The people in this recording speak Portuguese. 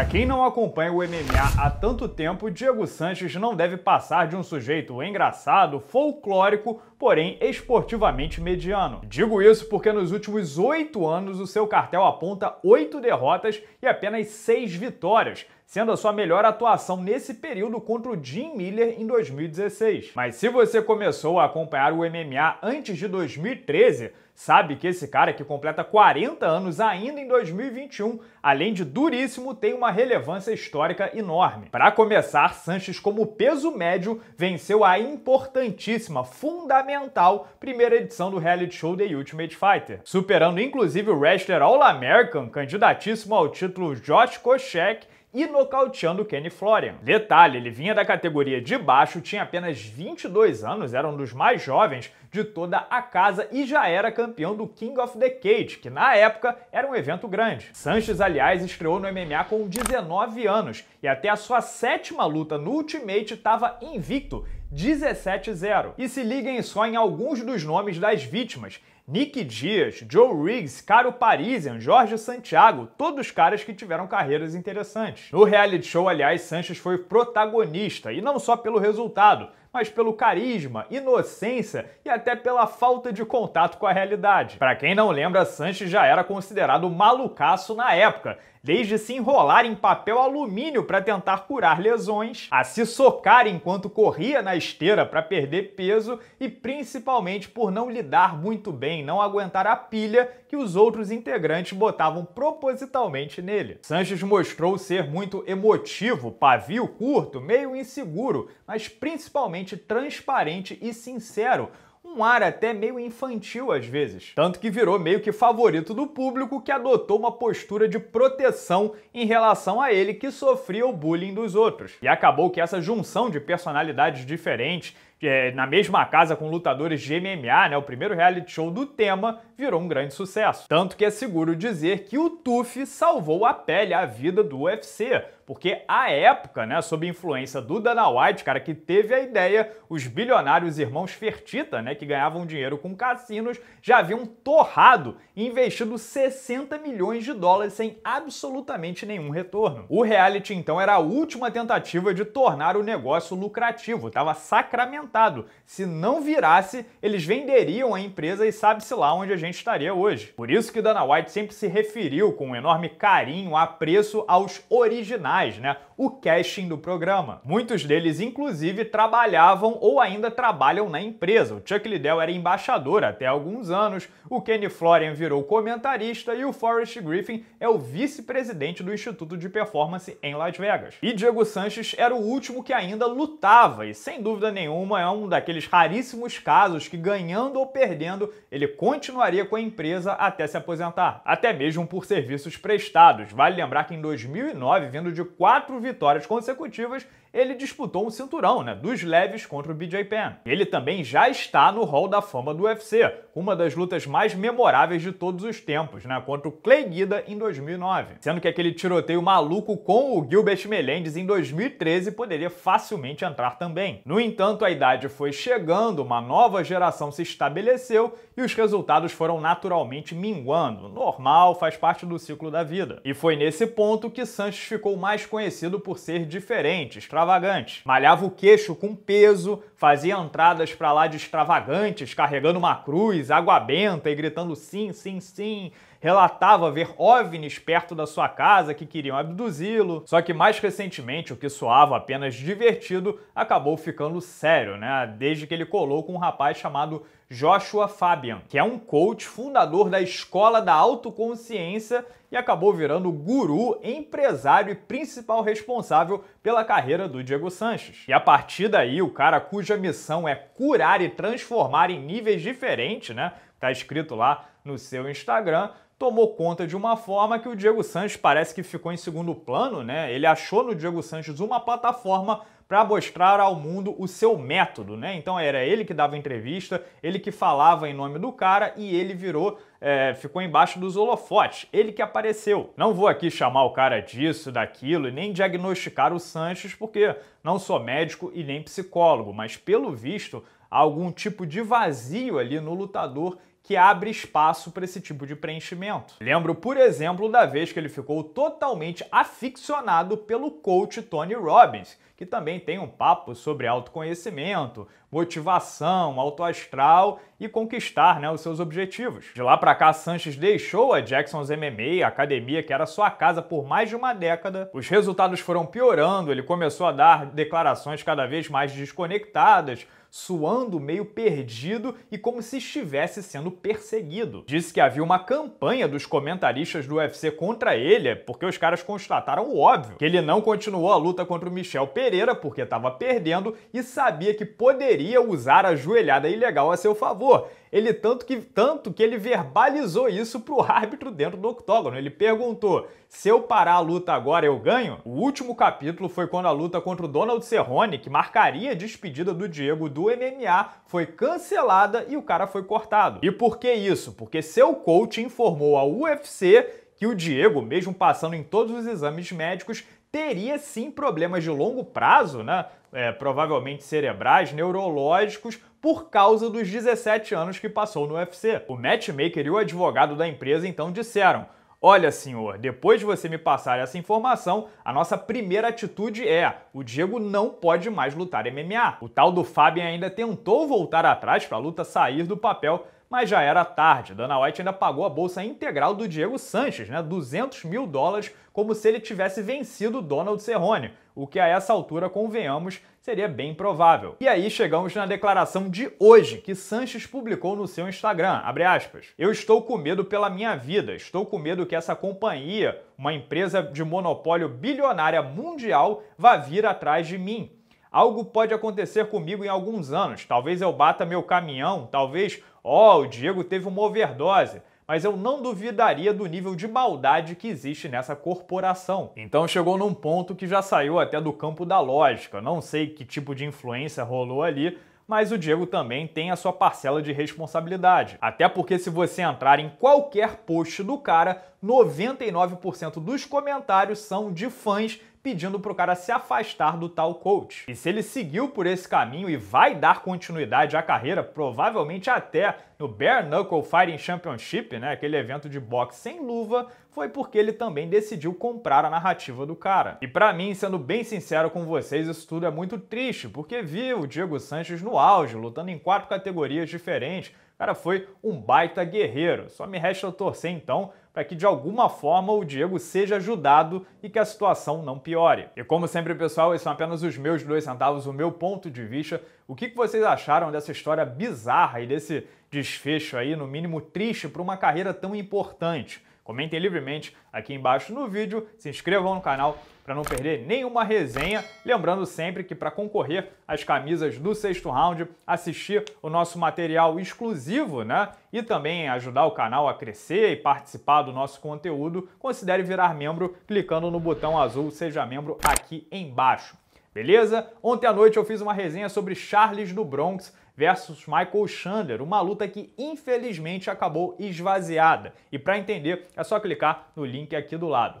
Para quem não acompanha o MMA há tanto tempo, Diego Sanches não deve passar de um sujeito engraçado, folclórico, porém esportivamente mediano. Digo isso porque nos últimos oito anos o seu cartel aponta oito derrotas e apenas seis vitórias, sendo a sua melhor atuação nesse período contra o Jim Miller em 2016. Mas se você começou a acompanhar o MMA antes de 2013, sabe que esse cara que completa 40 anos ainda em 2021, além de duríssimo, tem uma relevância histórica enorme. Para começar, Sanches como peso médio venceu a importantíssima, fundamental primeira edição do reality show The Ultimate Fighter, superando inclusive o wrestler All-American, candidatíssimo ao título Josh Koscheck e nocauteando Kenny Florian. Detalhe, ele vinha da categoria de baixo, tinha apenas 22 anos, era um dos mais jovens de toda a casa e já era campeão do King of the Cage, que na época era um evento grande. Sanches, aliás, estreou no MMA com 19 anos e até a sua sétima luta no Ultimate estava invicto, 17-0. E se liguem só em alguns dos nomes das vítimas. Nick Dias, Joe Riggs, Caro Parisian, Jorge Santiago, todos caras que tiveram carreiras interessantes. No reality show, aliás, Sanches foi protagonista, e não só pelo resultado, mas pelo carisma, inocência e até pela falta de contato com a realidade. Para quem não lembra, Sanches já era considerado malucaço na época desde se enrolar em papel alumínio para tentar curar lesões, a se socar enquanto corria na esteira para perder peso e principalmente por não lidar muito bem, não aguentar a pilha que os outros integrantes botavam propositalmente nele. Sanches mostrou ser muito emotivo, pavio curto, meio inseguro, mas principalmente transparente e sincero um ar até meio infantil às vezes. Tanto que virou meio que favorito do público que adotou uma postura de proteção em relação a ele que sofria o bullying dos outros. E acabou que essa junção de personalidades diferentes é, na mesma casa com lutadores de MMA, né, o primeiro reality show do tema, virou um grande sucesso. Tanto que é seguro dizer que o Tuf salvou a pele, a vida do UFC, porque à época, né, sob influência do Dana White, cara que teve a ideia, os bilionários irmãos Fertita, né, que ganhavam dinheiro com cassinos, já haviam torrado e investido 60 milhões de dólares sem absolutamente nenhum retorno. O reality então era a última tentativa de tornar o negócio lucrativo, estava sacramentado. Se não virasse, eles venderiam a empresa e sabe-se lá onde a gente estaria hoje. Por isso que Dana White sempre se referiu com um enorme carinho, apreço aos originais né, o casting do programa. Muitos deles, inclusive, trabalhavam ou ainda trabalham na empresa. O Chuck Liddell era embaixador até alguns anos, o Kenny Florian virou comentarista e o Forrest Griffin é o vice-presidente do Instituto de Performance em Las Vegas. E Diego Sanches era o último que ainda lutava e, sem dúvida nenhuma, é um daqueles raríssimos casos que, ganhando ou perdendo, ele continuaria com a empresa até se aposentar, até mesmo por serviços prestados. Vale lembrar que em 2009, vindo de quatro vitórias consecutivas ele disputou um cinturão né, dos leves contra o BJ Penn. Ele também já está no Hall da Fama do UFC, uma das lutas mais memoráveis de todos os tempos, né, contra o Clay Guida em 2009. Sendo que aquele tiroteio maluco com o Gilbert Melendez em 2013 poderia facilmente entrar também. No entanto, a idade foi chegando, uma nova geração se estabeleceu e os resultados foram naturalmente minguando. Normal, faz parte do ciclo da vida. E foi nesse ponto que Sanches ficou mais conhecido por ser diferente, extravagante. Malhava o queixo com peso, fazia entradas para lá de extravagantes, carregando uma cruz, água benta e gritando sim, sim, sim relatava ver OVNIs perto da sua casa que queriam abduzi-lo, só que mais recentemente o que soava apenas divertido acabou ficando sério, né? Desde que ele colou com um rapaz chamado Joshua Fabian, que é um coach fundador da Escola da Autoconsciência e acabou virando guru, empresário e principal responsável pela carreira do Diego Sanches. E a partir daí, o cara cuja missão é curar e transformar em níveis diferentes, né? Tá escrito lá no seu Instagram, tomou conta de uma forma que o Diego Sanches parece que ficou em segundo plano, né? Ele achou no Diego Sanches uma plataforma para mostrar ao mundo o seu método, né? Então era ele que dava entrevista, ele que falava em nome do cara e ele virou, é, ficou embaixo dos holofotes, ele que apareceu. Não vou aqui chamar o cara disso, daquilo e nem diagnosticar o Sanches, porque não sou médico e nem psicólogo, mas pelo visto há algum tipo de vazio ali no lutador que abre espaço para esse tipo de preenchimento. Lembro, por exemplo, da vez que ele ficou totalmente aficionado pelo coach Tony Robbins, que também tem um papo sobre autoconhecimento, motivação, autoastral e conquistar né, os seus objetivos. De lá para cá, Sanches deixou a Jackson's MMA, a academia que era sua casa por mais de uma década. Os resultados foram piorando, ele começou a dar declarações cada vez mais desconectadas, suando meio perdido e como se estivesse sendo perseguido. Disse que havia uma campanha dos comentaristas do UFC contra ele, porque os caras constataram o óbvio, que ele não continuou a luta contra o Michel Pereira Pereira porque estava perdendo e sabia que poderia usar a joelhada ilegal a seu favor. Ele tanto que tanto que ele verbalizou isso para o árbitro dentro do octógono. Ele perguntou: "Se eu parar a luta agora eu ganho?". O último capítulo foi quando a luta contra o Donald Cerrone, que marcaria a despedida do Diego do MMA, foi cancelada e o cara foi cortado. E por que isso? Porque seu coach informou a UFC que o Diego, mesmo passando em todos os exames médicos, teria sim problemas de longo prazo, né? É, provavelmente cerebrais, neurológicos, por causa dos 17 anos que passou no UFC. O matchmaker e o advogado da empresa então disseram: Olha, senhor, depois de você me passar essa informação, a nossa primeira atitude é: o Diego não pode mais lutar MMA. O tal do Fabian ainda tentou voltar atrás para a luta sair do papel, mas já era tarde. Dana White ainda pagou a bolsa integral do Diego Sanches, né, 200 mil dólares, como se ele tivesse vencido Donald Cerrone, o que a essa altura, convenhamos, seria bem provável. E aí chegamos na declaração de hoje que Sanches publicou no seu Instagram, aspas, Eu estou com medo pela minha vida, estou com medo que essa companhia, uma empresa de monopólio bilionária mundial, vá vir atrás de mim. Algo pode acontecer comigo em alguns anos. Talvez eu bata meu caminhão, talvez, ó, oh, o Diego teve uma overdose. Mas eu não duvidaria do nível de maldade que existe nessa corporação. Então chegou num ponto que já saiu até do campo da lógica. Não sei que tipo de influência rolou ali, mas o Diego também tem a sua parcela de responsabilidade. Até porque se você entrar em qualquer post do cara, 99% dos comentários são de fãs pedindo para o cara se afastar do tal coach. E se ele seguiu por esse caminho e vai dar continuidade à carreira, provavelmente até no Bare Knuckle Fighting Championship, né, aquele evento de boxe sem luva, foi porque ele também decidiu comprar a narrativa do cara. E para mim, sendo bem sincero com vocês, isso tudo é muito triste, porque vi o Diego Sanches no auge, lutando em quatro categorias diferentes, cara foi um baita guerreiro. Só me resta torcer então para que de alguma forma o Diego seja ajudado e que a situação não piore. E como sempre, pessoal, esses são apenas os meus dois centavos, o meu ponto de vista. O que vocês acharam dessa história bizarra e desse desfecho aí, no mínimo triste, para uma carreira tão importante? Comentem livremente aqui embaixo no vídeo, se inscrevam no canal para não perder nenhuma resenha. Lembrando sempre que para concorrer às camisas do sexto round, assistir o nosso material exclusivo, né? E também ajudar o canal a crescer e participar do nosso conteúdo, considere virar membro clicando no botão azul Seja Membro aqui embaixo. Beleza? Ontem à noite eu fiz uma resenha sobre Charles do Bronx versus Michael Chandler, uma luta que infelizmente acabou esvaziada. E para entender, é só clicar no link aqui do lado.